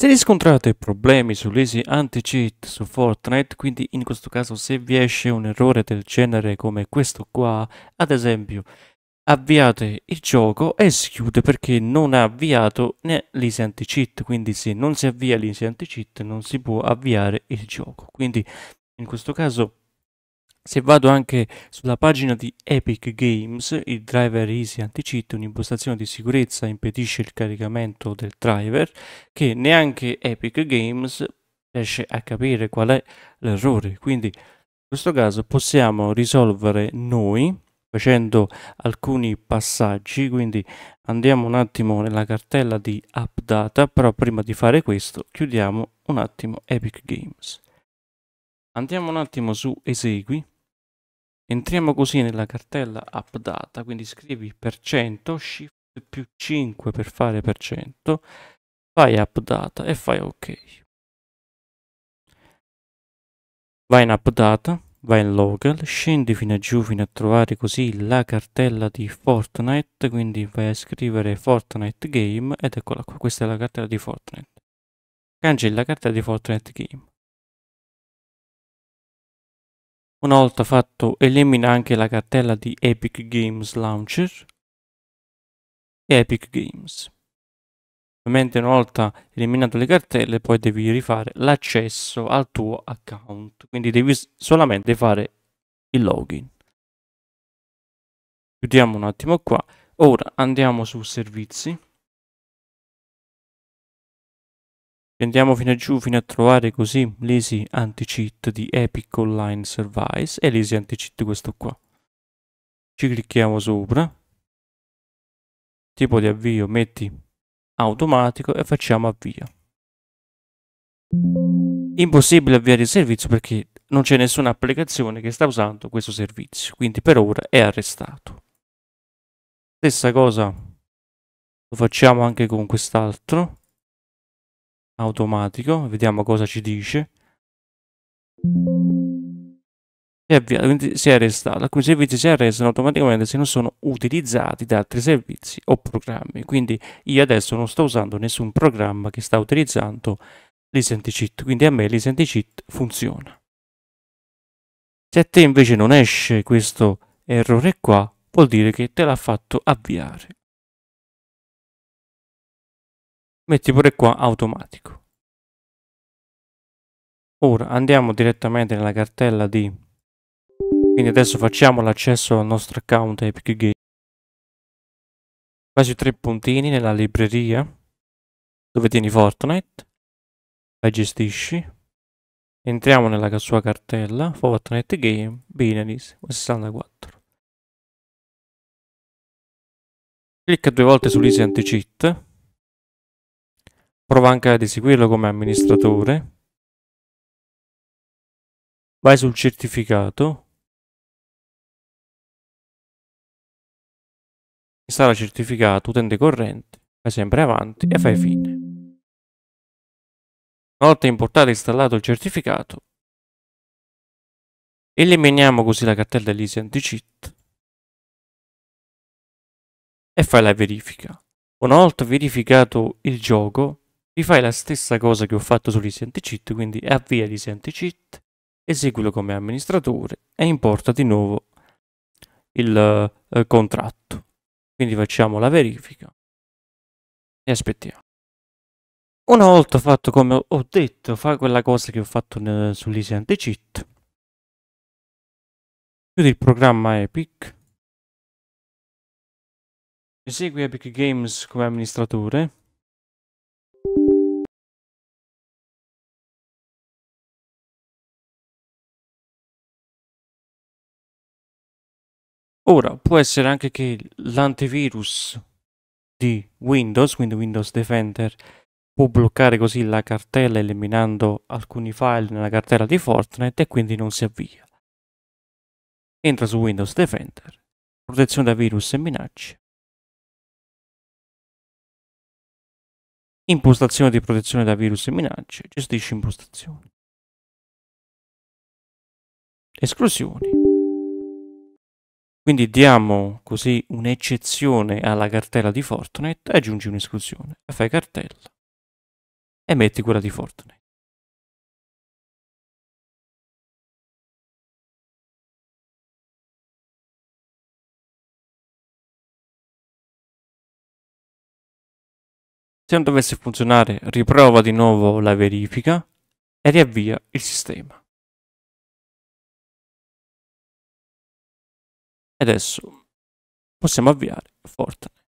Se riscontrate problemi sull'Easy Anti-Cheat su Fortnite, quindi in questo caso se vi esce un errore del genere come questo qua, ad esempio avviate il gioco e si chiude perché non ha avviato né l'Easy Anti-Cheat, quindi se non si avvia l'Easy Anti-Cheat non si può avviare il gioco. Quindi in questo caso se vado anche sulla pagina di Epic Games, il driver Easy Anti-Cheat, un'impostazione di sicurezza, impedisce il caricamento del driver che neanche Epic Games riesce a capire qual è l'errore. Quindi in questo caso possiamo risolvere noi facendo alcuni passaggi, quindi andiamo un attimo nella cartella di App Data, però prima di fare questo chiudiamo un attimo Epic Games. Andiamo un attimo su Esegui Entriamo così nella cartella AppData, quindi scrivi per cento, Shift più 5 per fare per cento, fai AppData e fai OK. Vai in AppData, vai in Local, scendi fino a giù fino a trovare così la cartella di Fortnite, quindi vai a scrivere Fortnite Game ed eccola qua, questa è la cartella di Fortnite. Cancella la cartella di Fortnite Game. Una volta fatto elimina anche la cartella di Epic Games Launcher e Epic Games. Ovviamente una volta eliminato le cartelle poi devi rifare l'accesso al tuo account, quindi devi solamente fare il login. Chiudiamo un attimo qua, ora andiamo su servizi. Andiamo fino a giù fino a trovare così l'easy anti-cheat di Epic Online Service e l'easy anti-cheat questo qua. Ci clicchiamo sopra, tipo di avvio metti automatico e facciamo avvio. Impossibile avviare il servizio perché non c'è nessuna applicazione che sta usando questo servizio, quindi per ora è arrestato. Stessa cosa lo facciamo anche con quest'altro automatico, vediamo cosa ci dice. E avvia, quindi si è restato. Alcuni servizi si arrestano automaticamente se non sono utilizzati da altri servizi o programmi. Quindi io adesso non sto usando nessun programma che sta utilizzando l'IsentiCheat, quindi a me l'IsentiCheat funziona. Se a te invece non esce questo errore qua, vuol dire che te l'ha fatto avviare. metti pure qua automatico ora andiamo direttamente nella cartella di quindi adesso facciamo l'accesso al nostro account Epic Games quasi tre puntini nella libreria dove tieni Fortnite la gestisci entriamo nella sua cartella Fortnite Game Binance 64 clicca due volte sull'easy anti cheat prova anche ad eseguirlo come amministratore vai sul certificato installa certificato utente corrente vai sempre avanti e fai fine una volta importato e installato il certificato eliminiamo così la cartella Easy anti e fai la verifica una volta verificato il gioco rifai la stessa cosa che ho fatto sull'Easy Anti-Cheat, quindi avvia l'Easy cheat eseguilo come amministratore e importa di nuovo il eh, contratto. Quindi facciamo la verifica e aspettiamo. Una volta fatto come ho detto, fa quella cosa che ho fatto sull'Easy Anti-Cheat. Chiudi il programma Epic. Esegui Epic Games come amministratore. Ora, può essere anche che l'antivirus di Windows, quindi Windows Defender, può bloccare così la cartella eliminando alcuni file nella cartella di Fortnite e quindi non si avvia. Entra su Windows Defender, protezione da virus e minacce, impostazione di protezione da virus e minacce, gestisce impostazioni, esclusioni. Quindi diamo così un'eccezione alla cartella di Fortnite, aggiungi un'esclusione, fai cartella e metti quella di Fortnite. Se non dovesse funzionare, riprova di nuovo la verifica e riavvia il sistema. E adesso possiamo avviare Fortnite.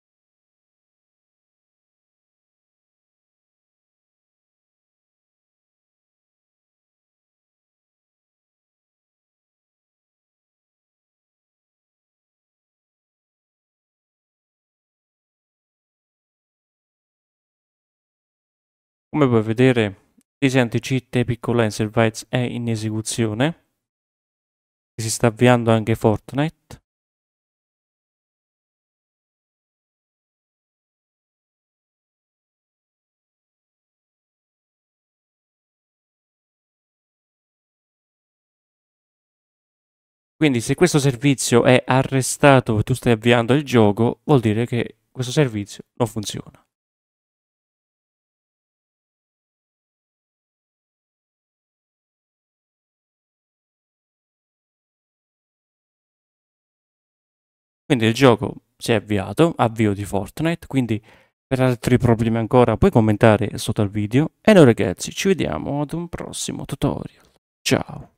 Come puoi vedere, Easy Anti-Cheat Epic Online Servites è in esecuzione. Si sta avviando anche Fortnite. Quindi se questo servizio è arrestato e tu stai avviando il gioco, vuol dire che questo servizio non funziona. Quindi il gioco si è avviato, avvio di Fortnite, quindi per altri problemi ancora puoi commentare sotto al video e noi ragazzi ci vediamo ad un prossimo tutorial. Ciao!